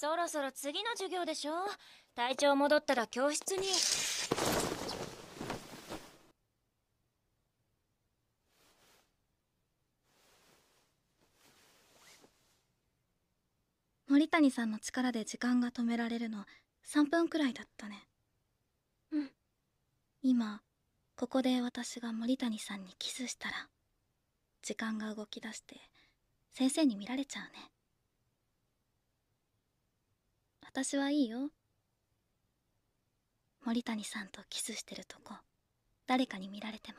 そろそろ次の授業でしょ体調戻ったら教室に森谷さんの力で時間が止められるの3分くらいだったねうん今ここで私が森谷さんにキスしたら時間が動き出して先生に見られちゃうね私はいいよ森谷さんとキスしてるとこ誰かに見られても